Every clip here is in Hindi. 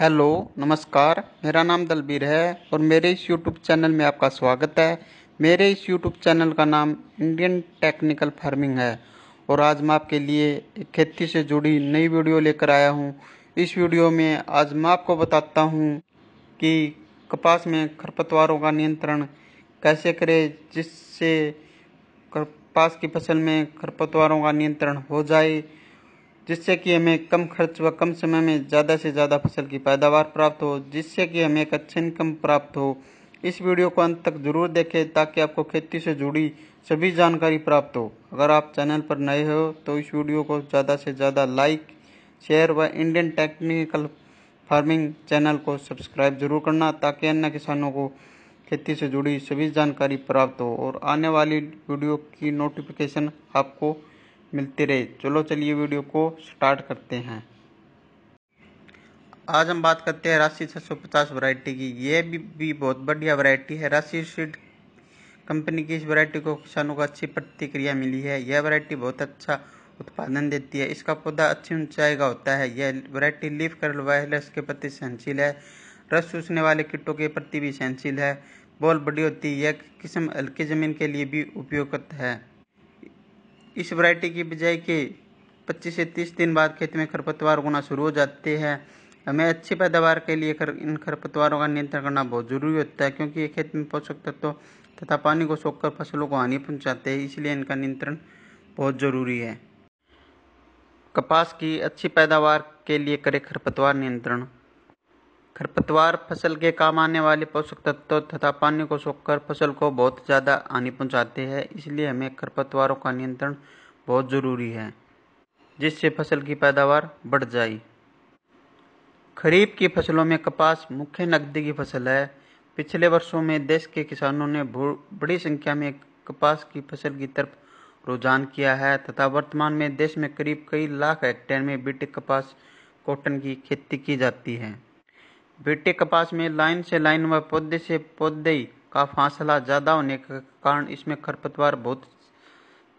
हेलो नमस्कार मेरा नाम दलबीर है और मेरे इस यूट्यूब चैनल में आपका स्वागत है मेरे इस यूट्यूब चैनल का नाम इंडियन टेक्निकल फार्मिंग है और आज मैं आपके लिए खेती से जुड़ी नई वीडियो लेकर आया हूँ इस वीडियो में आज मैं आपको बताता हूँ कि कपास में खरपतवारों का नियंत्रण कैसे करें जिससे कपास की फसल में खरपतवारों का नियंत्रण हो जाए जिससे कि हमें कम खर्च व कम समय में ज़्यादा से ज़्यादा फसल की पैदावार प्राप्त हो जिससे कि हमें एक अच्छा इनकम प्राप्त हो इस वीडियो को अंत तक जरूर देखें ताकि आपको खेती से जुड़ी सभी जानकारी प्राप्त हो अगर आप चैनल पर नए हो तो इस वीडियो को ज़्यादा से ज़्यादा लाइक शेयर व इंडियन टेक्निकल फार्मिंग चैनल को सब्सक्राइब जरूर करना ताकि अन्य किसानों को खेती से जुड़ी सभी जानकारी प्राप्त हो और आने वाली वीडियो की नोटिफिकेशन आपको मिलते रहे चलो चलिए वीडियो को स्टार्ट करते हैं आज हम बात करते हैं राशि पचास वैरायटी की ये भी, भी बहुत बढ़िया वैरायटी है राशि सीड कंपनी की इस वैरायटी को किसानों को अच्छी प्रतिक्रिया मिली है यह वैरायटी बहुत अच्छा उत्पादन देती है इसका पौधा अच्छी ऊंचाई का होता है यह वैरायटी लीफ कर्ल वायरलेस के प्रति सहनशील है रस चूसने वाले कीटों के प्रति भी सहनशील है बॉल बड़ी होती है यह किस्म हल्की जमीन के लिए भी उपयुक्त है इस वैरायटी की बजाय के 25 से 30 दिन बाद खेत में खरपतवार उगना शुरू हो जाते हैं हमें अच्छी पैदावार के लिए खर, इन खरपतवारों का नियंत्रण करना बहुत ज़रूरी होता है क्योंकि ये खेत में पोषक तत्वों तथा पानी को सोखकर फसलों को हानि पहुँचाते हैं इसलिए इनका नियंत्रण बहुत ज़रूरी है कपास की अच्छी पैदावार के लिए करें खरपतवार नियंत्रण खरपतवार फसल के काम आने वाले पोषक तत्वों तथा पानी को सोखकर फसल को बहुत ज़्यादा हानि पहुँचाते हैं इसलिए हमें खरपतवारों का नियंत्रण बहुत ज़रूरी है जिससे फसल की पैदावार बढ़ जाए खरीफ की फसलों में कपास मुख्य नकदी की फसल है पिछले वर्षों में देश के किसानों ने बड़ी संख्या में कपास की फसल की तरफ रुझान किया है तथा वर्तमान में देश में करीब कई लाख हेक्टेयर में बीटे कपास कॉटन की खेती की जाती है भुट्टे कपास में लाइन से लाइन व पौधे से पौधे का फासला ज़्यादा होने के कारण इसमें खरपतवार बहुत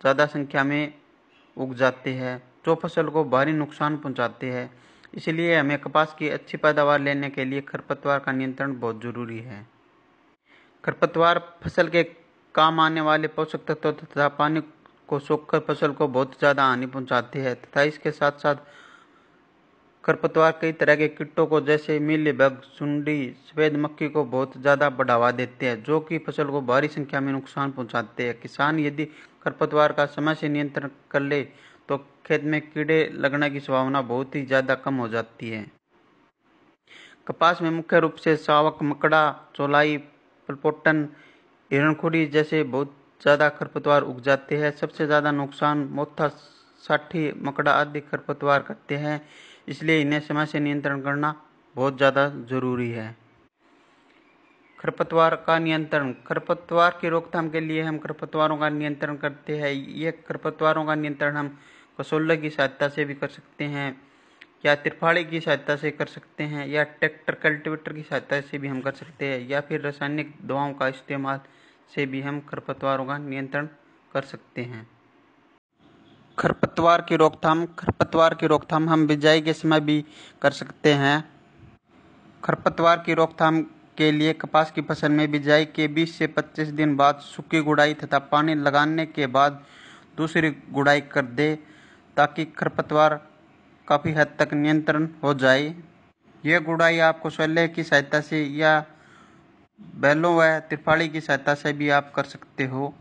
ज़्यादा संख्या में उग जाते हैं जो फसल को भारी नुकसान पहुंचाते हैं इसलिए हमें कपास की अच्छी पैदावार लेने के लिए खरपतवार का नियंत्रण बहुत ज़रूरी है खरपतवार फसल के काम आने वाले पोषक तत्व तथा पानी को सोखकर फसल को बहुत ज़्यादा हानि पहुंचाते हैं तथा इसके साथ साथ खरपतवार कई तरह के कीटों को जैसे बग सुंडी, सफेद मक्खी को बहुत ज्यादा बढ़ावा देते हैं जो कि फसल को भारी संख्या में नुकसान पहुंचाते हैं किसान यदि खरपतवार का समय से नियंत्रण कर ले तो खेत में कीड़े लगने की संभावना बहुत ही ज्यादा कम हो जाती है कपास में मुख्य रूप से सावक मकड़ा चौलाई पलपोटन हिरणखुड़ी जैसे बहुत ज़्यादा खरपतवार उग जाते हैं सबसे ज़्यादा नुकसान मोथा साठी मकड़ा आदि खरपतवार करते हैं इसलिए इन्हें समय से नियंत्रण करना बहुत ज़्यादा ज़रूरी है खरपतवार का नियंत्रण खरपतवार की रोकथाम के लिए हम खरपतवारों का नियंत्रण करते हैं ये खरपतवारों का नियंत्रण हम कसोल्ला की सहायता से भी कर सकते हैं या त्रिफाड़ी की सहायता से कर सकते हैं या ट्रैक्टर कल्टीवेटर की सहायता से भी हम कर सकते हैं या फिर रासायनिक दवाओं का इस्तेमाल से भी हम खरपतवारों का नियंत्रण कर सकते हैं खरपतवार की रोकथाम खरपतवार की रोकथाम हम बिजाई के समय भी कर सकते हैं खरपतवार की रोकथाम के लिए कपास की फसल में बिजाई के 20 से 25 दिन बाद सूखी गुड़ाई तथा पानी लगाने के बाद दूसरी गुड़ाई कर दे ताकि खरपतवार काफ़ी हद तक नियंत्रण हो जाए यह गुड़ाई आपको कौशल्य की सहायता से या बैलों व त्रिफाड़ी की सहायता से भी आप कर सकते हो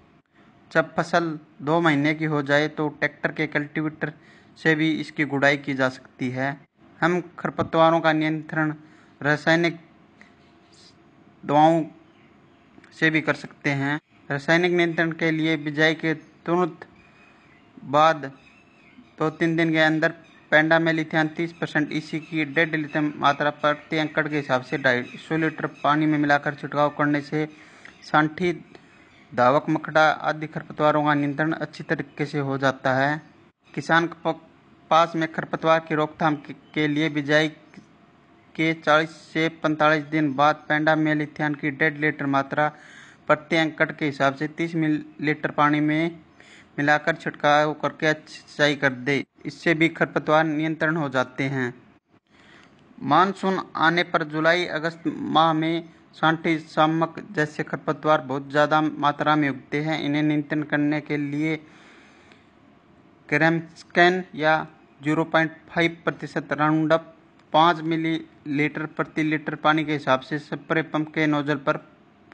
जब फसल दो महीने की हो जाए तो ट्रैक्टर के कल्टीवेटर से भी इसकी गुड़ाई की जा सकती है हम खरपतवारों का नियंत्रण रासायनिक दवाओं से भी कर सकते हैं रासायनिक नियंत्रण के लिए बिजाई के तुरंत बाद दो तीन दिन के अंदर पेंडा में लिथियम तीस परसेंट ईसी e की डेढ़ लिथियम मात्रा प्रति एंकड़ के हिसाब से ढाई सौ लीटर पानी में मिलाकर छिड़काव करने से सांठी धावक मकड़ा आदि खरपतवारों का नियंत्रण अच्छी तरीके से हो जाता है किसान के पास में खरपतवार की रोकथाम के लिए बिजाई के 40 से 45 दिन बाद पेंडा में लिथियन की डेढ़ लीटर मात्रा प्रति अंकट के हिसाब से 30 लीटर पानी में मिलाकर छिड़काव करके सिंचाई कर दे इससे भी खरपतवार नियंत्रण हो जाते हैं मानसून आने पर जुलाई अगस्त माह में साँठी, सामक जैसे खरपतवार बहुत ज्यादा मात्रा में उगते हैं इन्हें नियंत्रण करने के लिए क्रेमस्कैन या 0.5 प्रतिशत राउंडअप पाँच मिली लीटर प्रति लीटर पानी के हिसाब से स्प्रे पंप के नोजल पर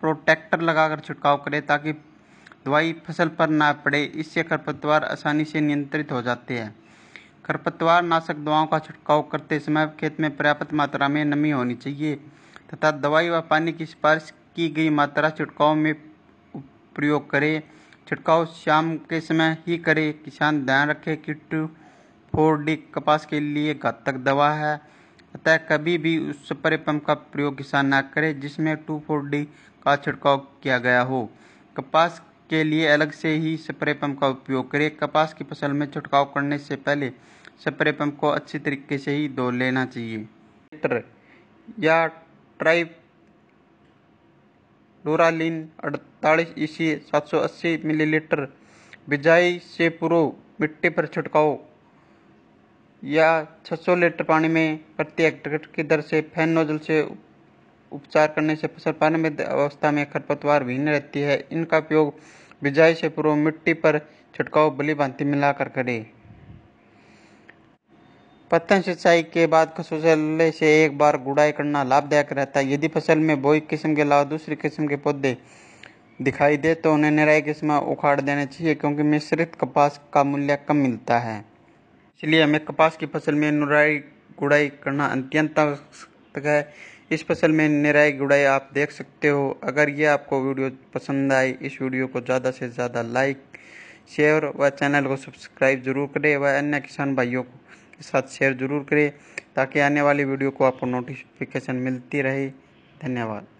प्रोटेक्टर लगाकर छिड़काव करें ताकि दवाई फसल पर ना पड़े इससे खरपतवार आसानी से नियंत्रित हो जाते हैं खरपतवार नाशक दवाओं का छिड़काव करते समय खेत में पर्याप्त मात्रा में नमी होनी चाहिए तथा दवाई व पानी की सिफारिश की गई मात्रा छिड़काव में प्रयोग करें छिड़काव शाम के समय ही करें किसान ध्यान रखें कि टू फोर डी कपास के लिए घातक दवा है अतः कभी भी उस स्प्रे पंप का प्रयोग किसान ना करे जिसमें टू फोर डी का छिड़काव किया गया हो कपास के लिए अलग से ही स्प्रे पंप का उपयोग करें कपास की फसल में छिड़काव करने से पहले स्प्रे पंप को अच्छी तरीके से ही धो लेना चाहिए या ट्राइप डोरालिन अड़तालीस ईसी सात सौ अस्सी मिलीलीटर बिजाई से पूर्व मिट्टी पर छिड़काव या 600 लीटर पानी में प्रति हेक्टेयर की दर से फैन नोजल से उपचार करने से फसल प्रारंभिक अवस्था में खरपतवार भिन्न रहती है इनका उपयोग बिजाई से पूर्व मिट्टी पर छिड़काव बली भांति मिलाकर करें पतन सिंचाई के बाद फसल से एक बार गुड़ाई करना लाभदायक रहता है यदि फसल में बोई किस्म के अलावा दूसरी किस्म के पौधे दिखाई दे तो उन्हें निराई किस्म उखाड़ देना चाहिए क्योंकि मिश्रित कपास का मूल्य कम मिलता है इसलिए हमें कपास की फसल में निराई गुड़ाई करना अत्यंत आवश्यक है इस फसल में निराई गुड़ाई आप देख सकते हो अगर ये आपको वीडियो पसंद आए इस वीडियो को ज़्यादा से ज़्यादा लाइक शेयर व चैनल को सब्सक्राइब जरूर करें व अन्य किसान भाइयों को के साथ शेयर ज़रूर करें ताकि आने वाली वीडियो को आपको नोटिफिकेशन मिलती रहे धन्यवाद